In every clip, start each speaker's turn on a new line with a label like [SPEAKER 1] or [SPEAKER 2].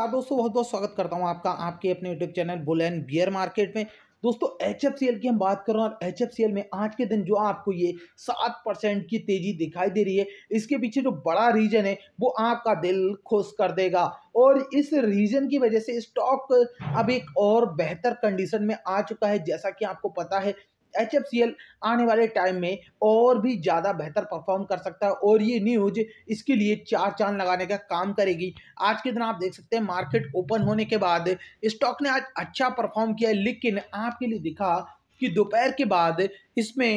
[SPEAKER 1] नमस्कार दोस्तों बहुत बहुत स्वागत करता हूँ आपका आपके अपने YouTube channel bull and bear market में दोस्तों एच एफ की हम बात करें और एच एफ में आज के दिन जो आपको ये सात परसेंट की तेज़ी दिखाई दे रही है इसके पीछे जो बड़ा रीज़न है वो आपका दिल खुश कर देगा और इस रीज़न की वजह से स्टॉक अब एक और बेहतर कंडीशन में आ चुका है जैसा कि आपको पता है एच एफ सी एल आने वाले टाइम में और भी ज़्यादा बेहतर परफॉर्म कर सकता है और ये न्यूज इसके लिए चार चांद लगाने का काम करेगी आज के दिन आप देख सकते हैं मार्केट ओपन होने के बाद स्टॉक ने आज अच्छा परफॉर्म किया लेकिन आपके लिए दिखा कि दोपहर के बाद इसमें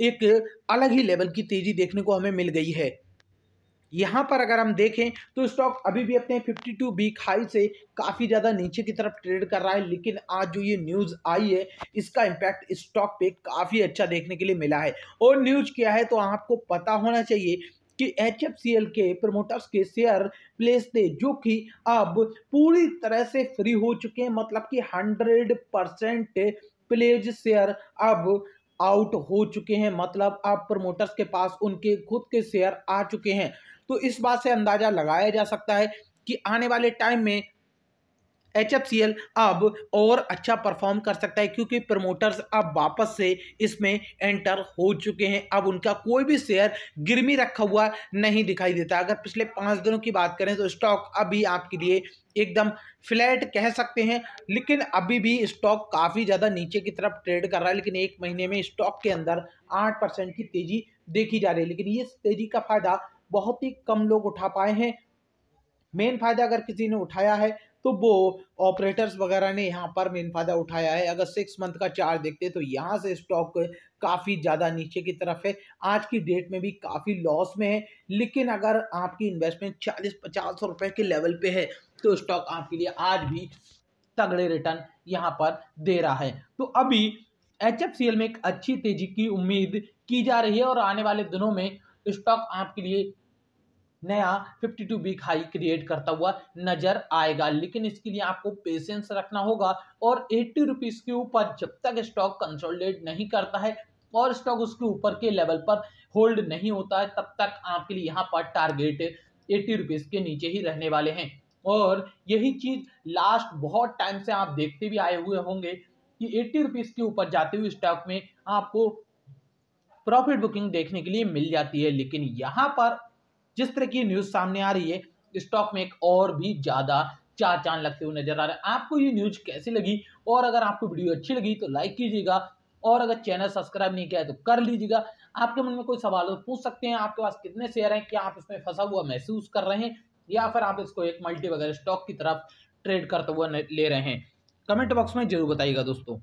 [SPEAKER 1] एक अलग ही लेवल की तेजी देखने को हमें मिल गई है यहाँ पर अगर हम देखें तो स्टॉक अभी भी अपने 52 टू वीक हाई से काफ़ी ज़्यादा नीचे की तरफ ट्रेड कर रहा है लेकिन आज जो ये न्यूज़ आई है इसका इम्पैक्ट स्टॉक पे काफ़ी अच्छा देखने के लिए मिला है और न्यूज़ क्या है तो आपको पता होना चाहिए कि एच के प्रमोटर्स के शेयर प्लेस थे जो कि अब पूरी तरह से फ्री हो चुके हैं मतलब कि हंड्रेड परसेंट प्लेज शेयर अब आउट हो चुके हैं मतलब अब प्रमोटर्स के पास उनके खुद के शेयर आ चुके हैं तो इस बात से अंदाज़ा लगाया जा सकता है कि आने वाले टाइम में एच अब और अच्छा परफॉर्म कर सकता है क्योंकि प्रमोटर्स अब वापस से इसमें एंटर हो चुके हैं अब उनका कोई भी शेयर गिरमी रखा हुआ नहीं दिखाई देता अगर पिछले पाँच दिनों की बात करें तो स्टॉक अभी आपके लिए एकदम फ्लैट कह सकते हैं लेकिन अभी भी स्टॉक काफ़ी ज़्यादा नीचे की तरफ ट्रेड कर रहा है लेकिन एक महीने में स्टॉक के अंदर आठ परसेंट की तेज़ी देखी जा रही है लेकिन ये तेज़ी का फ़ायदा बहुत ही कम लोग उठा पाए हैं मेन फ़ायदा अगर किसी ने उठाया है तो वो ऑपरेटर्स वगैरह ने यहाँ पर मेन फायदा उठाया है अगर सिक्स मंथ का चार्ट देखते हैं तो यहाँ से स्टॉक काफ़ी ज़्यादा नीचे की तरफ है आज की डेट में भी काफ़ी लॉस में है लेकिन अगर आपकी इन्वेस्टमेंट चालीस पचास रुपए के लेवल पे है तो स्टॉक आपके लिए आज भी तगड़े रिटर्न यहाँ पर दे रहा है तो अभी एच में एक अच्छी तेजी की उम्मीद की जा रही है और आने वाले दिनों में स्टॉक आपके लिए नया 52 वीक हाई क्रिएट करता हुआ नजर आएगा लेकिन इसके लिए आपको पेशेंस रखना होगा और एट्टी रुपीज के ऊपर जब तक स्टॉक कंसोलिडेट नहीं करता है और स्टॉक उसके ऊपर के लेवल पर होल्ड नहीं होता है तब तक आपके लिए यहाँ पर टारगेट एट्टी रुपीज के नीचे ही रहने वाले हैं और यही चीज लास्ट बहुत टाइम से आप देखते भी आए हुए होंगे कि एट्टी रुपीज के ऊपर जाते हुए स्टॉक में आपको प्रॉफिट बुकिंग देखने के लिए मिल जाती है लेकिन यहाँ पर जिस तरह की न्यूज़ सामने आ रही है स्टॉक में एक और भी ज़्यादा चार चांद लगते हुए नजर आ रहे हैं आपको ये न्यूज कैसी लगी और अगर आपको वीडियो अच्छी लगी तो लाइक कीजिएगा और अगर चैनल सब्सक्राइब नहीं किया है तो कर लीजिएगा आपके मन में कोई सवाल हो तो पूछ सकते हैं आपके पास कितने शेयर हैं क्या आप इसमें फंसा हुआ महसूस कर रहे हैं या फिर आप इसको एक मल्टी वगैरह स्टॉक की तरफ ट्रेड करते हुए ले रहे हैं कमेंट बॉक्स में जरूर बताइएगा दोस्तों